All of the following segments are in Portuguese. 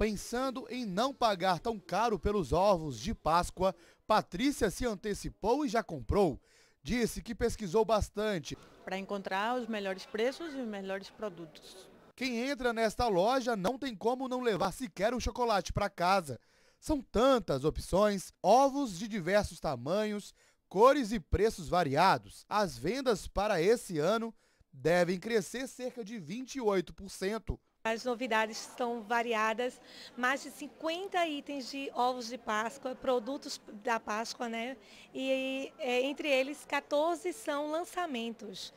Pensando em não pagar tão caro pelos ovos de Páscoa, Patrícia se antecipou e já comprou. Disse que pesquisou bastante para encontrar os melhores preços e os melhores produtos. Quem entra nesta loja não tem como não levar sequer um chocolate para casa. São tantas opções, ovos de diversos tamanhos, cores e preços variados. As vendas para esse ano devem crescer cerca de 28%. As novidades são variadas, mais de 50 itens de ovos de Páscoa, produtos da Páscoa, né? E é, entre eles 14 são lançamentos.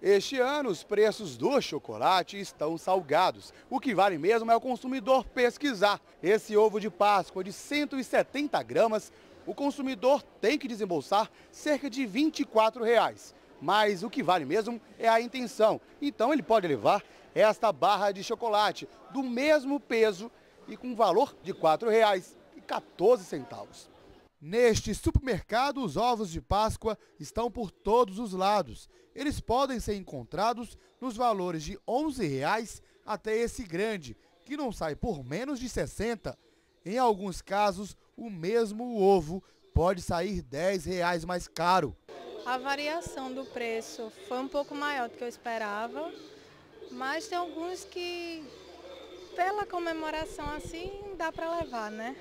Este ano, os preços do chocolate estão salgados. O que vale mesmo é o consumidor pesquisar. Esse ovo de Páscoa de 170 gramas, o consumidor tem que desembolsar cerca de R$ 24. Reais. Mas o que vale mesmo é a intenção. Então ele pode levar esta barra de chocolate, do mesmo peso e com valor de R$ 4,14. Neste supermercado, os ovos de Páscoa estão por todos os lados. Eles podem ser encontrados nos valores de R$ 11,00 até esse grande, que não sai por menos de 60. Em alguns casos, o mesmo ovo pode sair R$ 10,00 mais caro. A variação do preço foi um pouco maior do que eu esperava, mas tem alguns que, pela comemoração assim, dá para levar, né?